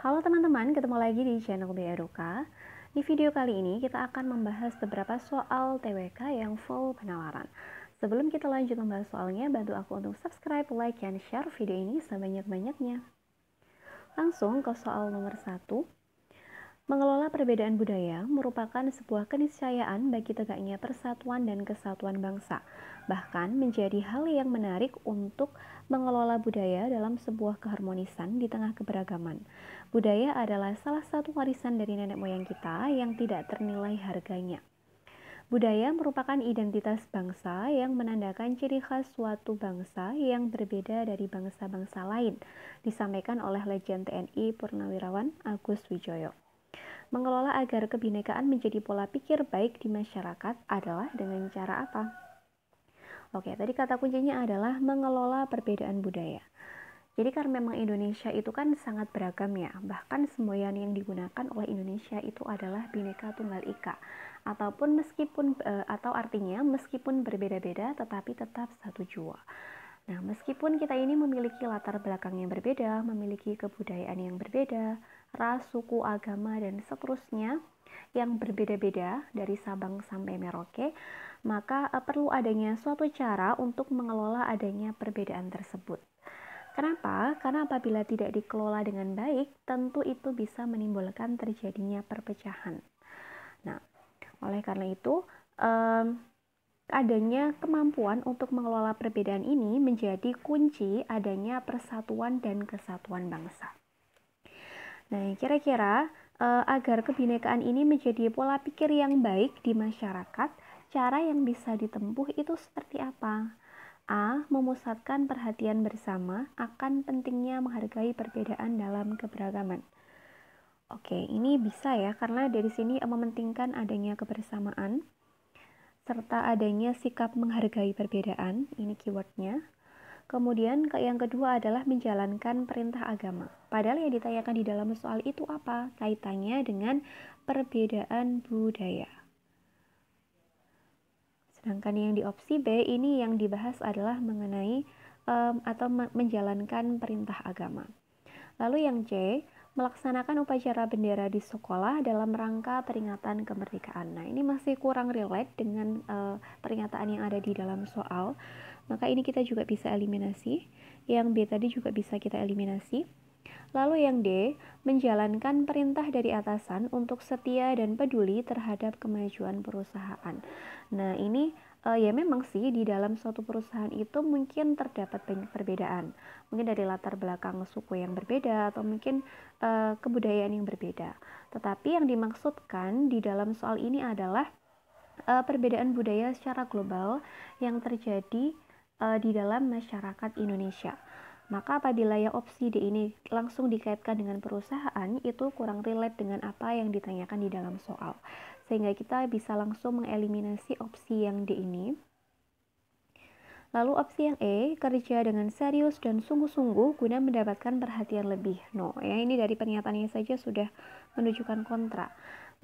Halo teman-teman, ketemu lagi di channel Bearuka. Di video kali ini kita akan membahas beberapa soal TWK yang full penawaran. Sebelum kita lanjut membahas soalnya, bantu aku untuk subscribe, like, dan share video ini sebanyak-banyaknya. Langsung ke soal nomor 1. Mengelola perbedaan budaya merupakan sebuah keniscayaan bagi tegaknya persatuan dan kesatuan bangsa, bahkan menjadi hal yang menarik untuk mengelola budaya dalam sebuah keharmonisan di tengah keberagaman. Budaya adalah salah satu warisan dari nenek moyang kita yang tidak ternilai harganya. Budaya merupakan identitas bangsa yang menandakan ciri khas suatu bangsa yang berbeda dari bangsa-bangsa lain, disampaikan oleh legend TNI Purnawirawan Agus Wijoyo. Mengelola agar kebinekaan menjadi pola pikir baik di masyarakat adalah dengan cara apa? Oke, tadi kata kuncinya adalah mengelola perbedaan budaya. Jadi karena memang Indonesia itu kan sangat beragam ya, bahkan semboyan yang digunakan oleh Indonesia itu adalah bineka Tunggal Ika ataupun meskipun eh, atau artinya meskipun berbeda-beda tetapi tetap satu jua. Nah, meskipun kita ini memiliki latar belakang yang berbeda, memiliki kebudayaan yang berbeda, ras, suku, agama, dan seterusnya yang berbeda-beda dari Sabang sampai Merauke, maka eh, perlu adanya suatu cara untuk mengelola adanya perbedaan tersebut. Kenapa? Karena apabila tidak dikelola dengan baik, tentu itu bisa menimbulkan terjadinya perpecahan. Nah, oleh karena itu, um, adanya kemampuan untuk mengelola perbedaan ini menjadi kunci adanya persatuan dan kesatuan bangsa. Nah, kira-kira e, agar kebinekaan ini menjadi pola pikir yang baik di masyarakat, cara yang bisa ditempuh itu seperti apa? A. Memusatkan perhatian bersama akan pentingnya menghargai perbedaan dalam keberagaman. Oke, ini bisa ya, karena dari sini eh, mementingkan adanya kebersamaan serta adanya sikap menghargai perbedaan. Ini keywordnya. Kemudian yang kedua adalah menjalankan perintah agama. Padahal yang ditanyakan di dalam soal itu apa? Kaitannya dengan perbedaan budaya. Sedangkan yang di opsi B ini yang dibahas adalah mengenai um, atau menjalankan perintah agama. Lalu yang C melaksanakan upacara bendera di sekolah dalam rangka peringatan kemerdekaan. Nah, ini masih kurang relate dengan uh, pernyataan yang ada di dalam soal. Maka ini kita juga bisa eliminasi. Yang B tadi juga bisa kita eliminasi. Lalu yang D, menjalankan perintah dari atasan untuk setia dan peduli terhadap kemajuan perusahaan. Nah, ini uh, ya memang sih di dalam suatu perusahaan itu mungkin terdapat banyak perbedaan mungkin dari latar belakang suku yang berbeda atau mungkin uh, kebudayaan yang berbeda tetapi yang dimaksudkan di dalam soal ini adalah uh, perbedaan budaya secara global yang terjadi uh, di dalam masyarakat Indonesia maka apabila yang opsi D ini langsung dikaitkan dengan perusahaan, itu kurang relate dengan apa yang ditanyakan di dalam soal sehingga kita bisa langsung mengeliminasi opsi yang D ini. Lalu opsi yang E, kerja dengan serius dan sungguh-sungguh guna mendapatkan perhatian lebih. No, ya ini dari pernyataannya saja sudah menunjukkan kontra.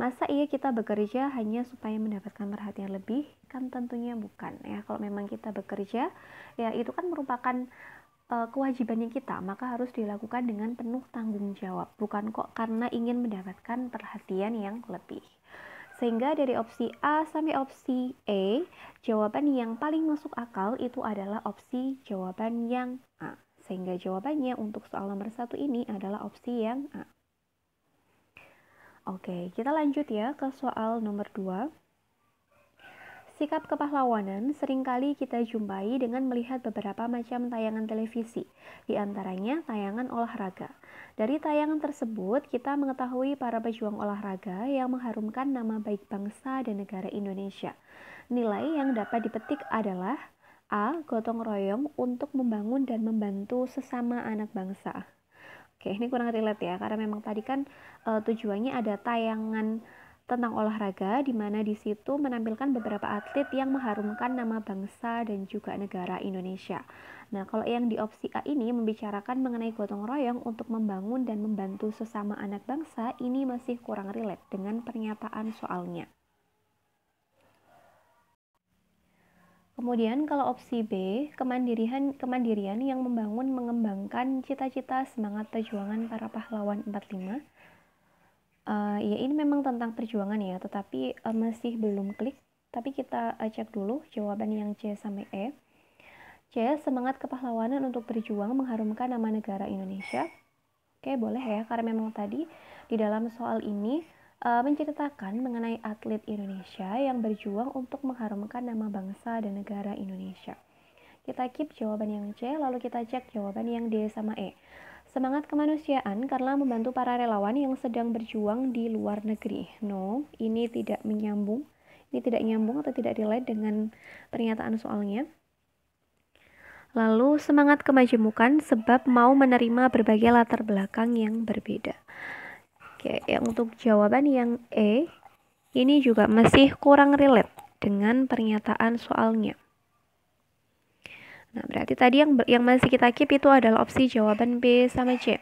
Masa iya kita bekerja hanya supaya mendapatkan perhatian lebih? Kan tentunya bukan ya. Kalau memang kita bekerja, ya itu kan merupakan e, kewajibannya kita, maka harus dilakukan dengan penuh tanggung jawab. Bukan kok karena ingin mendapatkan perhatian yang lebih. Sehingga dari opsi A sampai opsi E, jawaban yang paling masuk akal itu adalah opsi jawaban yang A. Sehingga jawabannya untuk soal nomor satu ini adalah opsi yang A. Oke, kita lanjut ya ke soal nomor 2. Sikap kepahlawanan seringkali kita jumpai dengan melihat beberapa macam tayangan televisi, di antaranya tayangan olahraga. Dari tayangan tersebut, kita mengetahui para pejuang olahraga yang mengharumkan nama baik bangsa dan negara Indonesia. Nilai yang dapat dipetik adalah A. Gotong royong untuk membangun dan membantu sesama anak bangsa. Oke, ini kurang relate ya, karena memang tadi kan e, tujuannya ada tayangan tentang olahraga di mana di situ menampilkan beberapa atlet yang mengharumkan nama bangsa dan juga negara Indonesia. Nah, kalau yang di opsi A ini membicarakan mengenai gotong royong untuk membangun dan membantu sesama anak bangsa, ini masih kurang relate dengan pernyataan soalnya. Kemudian kalau opsi B, kemandirian kemandirian yang membangun mengembangkan cita-cita semangat perjuangan para pahlawan 45 uh, ya ini memang tentang perjuangan ya tetapi uh, masih belum klik tapi kita uh, cek dulu jawaban yang C sampai E C semangat kepahlawanan untuk berjuang mengharumkan nama negara Indonesia oke boleh ya karena memang tadi di dalam soal ini uh, menceritakan mengenai atlet Indonesia yang berjuang untuk mengharumkan nama bangsa dan negara Indonesia kita keep jawaban yang C lalu kita cek jawaban yang D sama E Semangat kemanusiaan karena membantu para relawan yang sedang berjuang di luar negeri. No, ini tidak menyambung. Ini tidak nyambung atau tidak relate dengan pernyataan soalnya. Lalu semangat kemajemukan sebab mau menerima berbagai latar belakang yang berbeda. Oke, ya, untuk jawaban yang E, ini juga masih kurang relate dengan pernyataan soalnya. Nah, berarti tadi yang yang masih kita keep itu adalah opsi jawaban B sama C.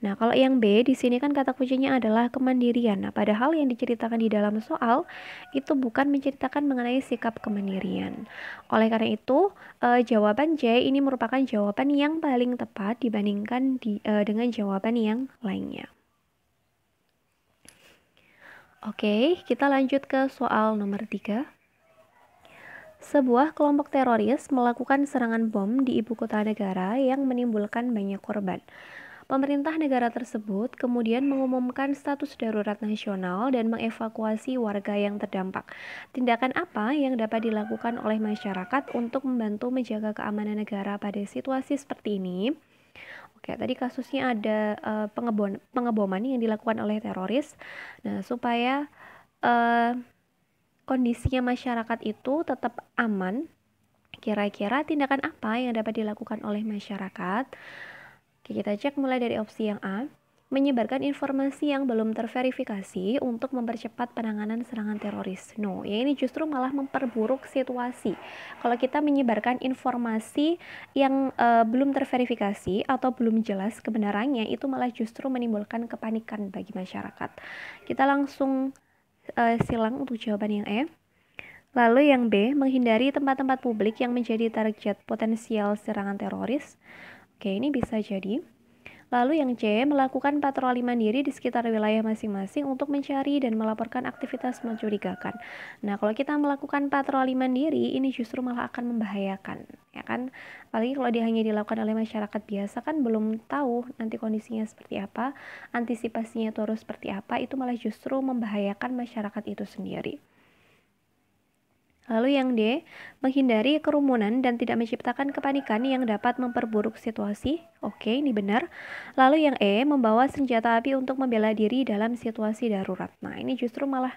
Nah, kalau yang B di sini kan kata kuncinya adalah kemandirian. Nah, padahal yang diceritakan di dalam soal itu bukan menceritakan mengenai sikap kemandirian. Oleh karena itu, e, jawaban C ini merupakan jawaban yang paling tepat dibandingkan di, e, dengan jawaban yang lainnya. Oke, kita lanjut ke soal nomor 3 sebuah kelompok teroris melakukan serangan bom di ibu kota negara yang menimbulkan banyak korban. Pemerintah negara tersebut kemudian mengumumkan status darurat nasional dan mengevakuasi warga yang terdampak. Tindakan apa yang dapat dilakukan oleh masyarakat untuk membantu menjaga keamanan negara pada situasi seperti ini? Oke, tadi kasusnya ada uh, pengeboman yang dilakukan oleh teroris. Nah, supaya uh, kondisinya masyarakat itu tetap aman, kira-kira tindakan apa yang dapat dilakukan oleh masyarakat? Oke, kita cek mulai dari opsi yang A, menyebarkan informasi yang belum terverifikasi untuk mempercepat penanganan serangan teroris. No, ya ini justru malah memperburuk situasi. Kalau kita menyebarkan informasi yang e, belum terverifikasi atau belum jelas kebenarannya, itu malah justru menimbulkan kepanikan bagi masyarakat. Kita langsung uh, silang untuk jawaban yang E. Lalu yang B, menghindari tempat-tempat publik yang menjadi target potensial serangan teroris. Oke, ini bisa jadi Lalu yang C, melakukan patroli mandiri di sekitar wilayah masing-masing untuk mencari dan melaporkan aktivitas mencurigakan. Nah, kalau kita melakukan patroli mandiri, ini justru malah akan membahayakan, ya kan? Apalagi kalau dia hanya dilakukan oleh masyarakat biasa kan belum tahu nanti kondisinya seperti apa, antisipasinya terus seperti apa, itu malah justru membahayakan masyarakat itu sendiri. Lalu yang D, menghindari kerumunan dan tidak menciptakan kepanikan yang dapat memperburuk situasi. Oke, ini benar. Lalu yang E, membawa senjata api untuk membela diri dalam situasi darurat. Nah, ini justru malah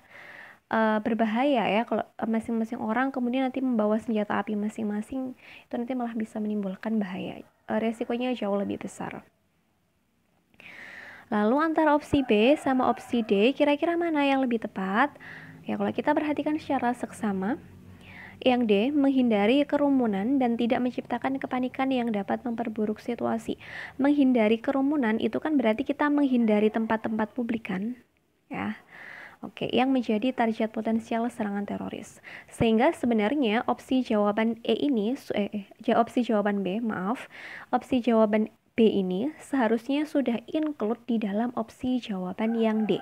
uh, berbahaya ya kalau masing-masing orang kemudian nanti membawa senjata api masing-masing itu nanti malah bisa menimbulkan bahaya. Uh, resikonya jauh lebih besar. Lalu antara opsi B sama opsi D, kira-kira mana yang lebih tepat? Ya, kalau kita perhatikan secara seksama, yang D. Menghindari kerumunan dan tidak menciptakan kepanikan yang dapat memperburuk situasi. Menghindari kerumunan itu kan berarti kita menghindari tempat-tempat publik kan? Ya. Oke, yang menjadi target potensial serangan teroris. Sehingga sebenarnya opsi jawaban E ini, eh, eh opsi jawaban B, maaf, opsi jawaban B ini seharusnya sudah include di dalam opsi jawaban yang D.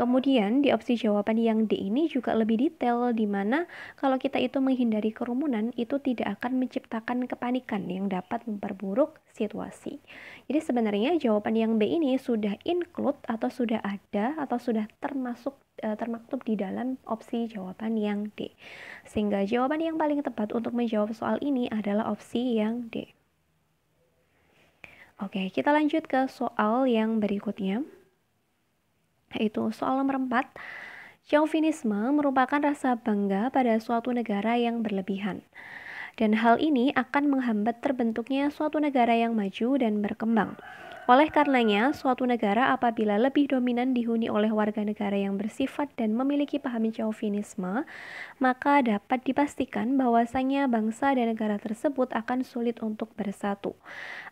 Kemudian di opsi jawaban yang D ini juga lebih detail di mana kalau kita itu menghindari kerumunan itu tidak akan menciptakan kepanikan yang dapat memperburuk situasi. Jadi sebenarnya jawaban yang B ini sudah include atau sudah ada atau sudah termasuk e, termaktub di dalam opsi jawaban yang D. Sehingga jawaban yang paling tepat untuk menjawab soal ini adalah opsi yang D. Oke, kita lanjut ke soal yang berikutnya, yaitu soal nomor 4. Chauvinisme merupakan rasa bangga pada suatu negara yang berlebihan. Dan hal ini akan menghambat terbentuknya suatu negara yang maju dan berkembang. Oleh karenanya, suatu negara apabila lebih dominan dihuni oleh warga negara yang bersifat dan memiliki paham chauvinisme, maka dapat dipastikan bahwasanya bangsa dan negara tersebut akan sulit untuk bersatu.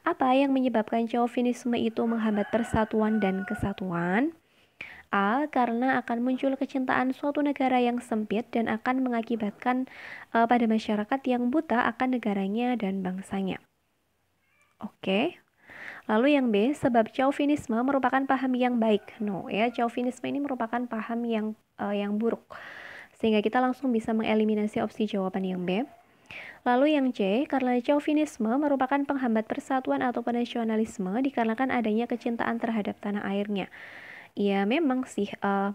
Apa yang menyebabkan chauvinisme itu menghambat persatuan dan kesatuan? A. Karena akan muncul kecintaan suatu negara yang sempit dan akan mengakibatkan uh, pada masyarakat yang buta akan negaranya dan bangsanya. Oke. Okay. Lalu yang B, sebab chauvinisme merupakan paham yang baik. No, ya, chauvinisme ini merupakan paham yang uh, yang buruk. Sehingga kita langsung bisa mengeliminasi opsi jawaban yang B. Lalu yang C, karena chauvinisme merupakan penghambat persatuan atau nasionalisme dikarenakan adanya kecintaan terhadap tanah airnya. Ya memang sih uh,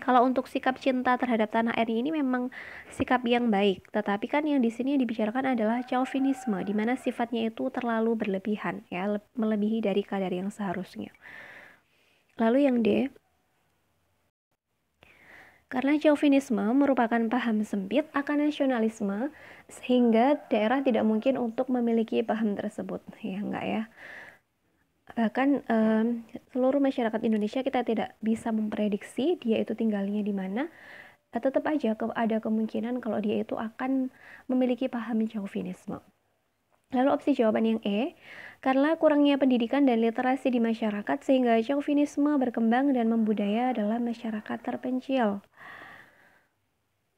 kalau untuk sikap cinta terhadap tanah air ini memang sikap yang baik, tetapi kan yang di sini yang dibicarakan adalah chauvinisme, di mana sifatnya itu terlalu berlebihan, ya, melebihi dari kadar yang seharusnya. Lalu yang D, karena chauvinisme merupakan paham sempit akan nasionalisme, sehingga daerah tidak mungkin untuk memiliki paham tersebut. Ya, enggak ya bahkan um, seluruh masyarakat Indonesia kita tidak bisa memprediksi dia itu tinggalnya di mana eh, tetap aja ada kemungkinan kalau dia itu akan memiliki paham chauvinisme Lalu opsi jawaban yang E, karena kurangnya pendidikan dan literasi di masyarakat sehingga chauvinisme berkembang dan membudaya dalam masyarakat terpencil.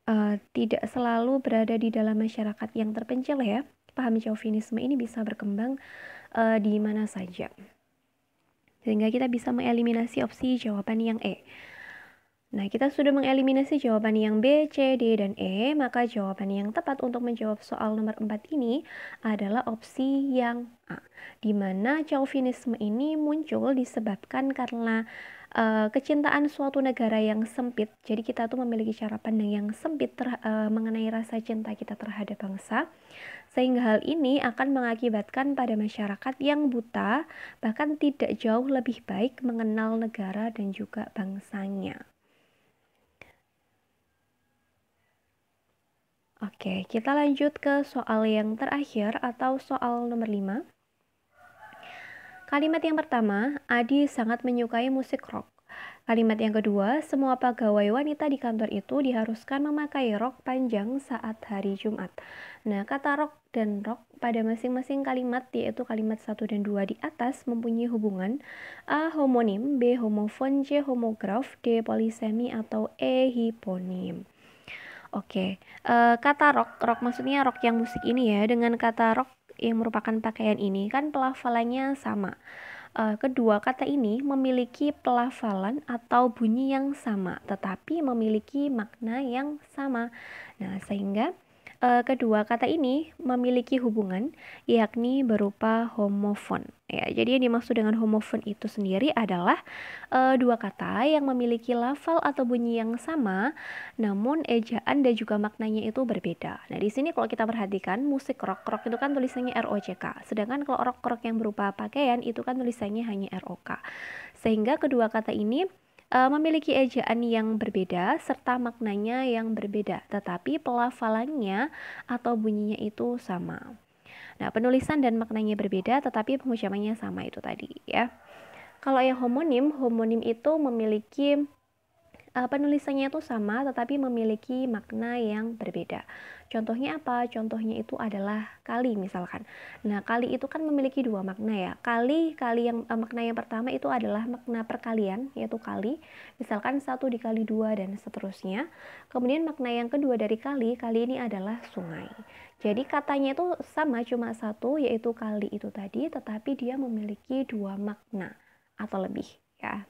Uh, tidak selalu berada di dalam masyarakat yang terpencil ya. Paham chauvinisme ini bisa berkembang uh, di mana saja. Sehingga kita bisa mengeliminasi opsi jawaban yang E. Nah, kita sudah mengeliminasi jawaban yang B, C, D, dan E, maka jawaban yang tepat untuk menjawab soal nomor 4 ini adalah opsi yang A, di mana chauvinisme ini muncul disebabkan karena Eh, kecintaan suatu negara yang sempit. Jadi kita tuh memiliki cara pandang yang sempit ter, uh, mengenai rasa cinta kita terhadap bangsa. Sehingga hal ini akan mengakibatkan pada masyarakat yang buta bahkan tidak jauh lebih baik mengenal negara dan juga bangsanya. Oke, kita lanjut ke soal yang terakhir atau soal nomor 5. Kalimat yang pertama, Adi sangat menyukai musik rock. Kalimat yang kedua, semua pegawai wanita di kantor itu diharuskan memakai rok panjang saat hari Jumat. Nah, kata rok dan rok pada masing-masing kalimat yaitu kalimat 1 dan 2 di atas mempunyai hubungan A. homonim, B. homofon, C. homograf, D. polisemi atau E. hiponim. Oke, okay. uh, eh, kata rock, rock maksudnya rock yang musik ini ya, dengan kata rock yang merupakan pakaian ini kan pelafalannya sama. Uh, kedua kata ini memiliki pelafalan atau bunyi yang sama, tetapi memiliki makna yang sama. Nah, sehingga e, kedua kata ini memiliki hubungan yakni berupa homofon. Ya, jadi yang dimaksud dengan homofon itu sendiri adalah e, dua kata yang memiliki lafal atau bunyi yang sama, namun ejaan dan juga maknanya itu berbeda. Nah, di sini kalau kita perhatikan musik rock rock itu kan tulisannya ROCK, sedangkan kalau rock rock yang berupa pakaian itu kan tulisannya hanya ROK. Sehingga kedua kata ini Eh, memiliki ejaan yang berbeda serta maknanya yang berbeda, tetapi pelafalannya atau bunyinya itu sama. Nah, penulisan dan maknanya berbeda tetapi pengucapannya sama itu tadi ya. Kalau yang homonim, homonim itu memiliki Eh, penulisannya itu sama tetapi memiliki makna yang berbeda. Contohnya apa? Contohnya itu adalah kali misalkan. Nah, kali itu kan memiliki dua makna ya. Kali kali yang eh, makna yang pertama itu adalah makna perkalian yaitu kali. Misalkan satu dikali dua dan seterusnya. Kemudian makna yang kedua dari kali, kali ini adalah sungai. Jadi katanya itu sama cuma satu yaitu kali itu tadi tetapi dia memiliki dua makna atau lebih ya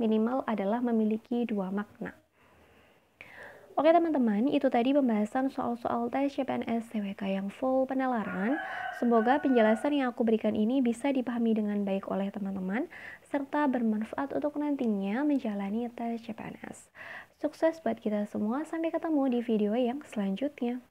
minimal adalah memiliki dua makna. Oke teman-teman, itu tadi pembahasan soal-soal tes CPNS CWK yang full penalaran. Semoga penjelasan yang aku berikan ini bisa dipahami dengan baik oleh teman-teman, serta bermanfaat untuk nantinya menjalani tes CPNS. Sukses buat kita semua, sampai ketemu di video yang selanjutnya.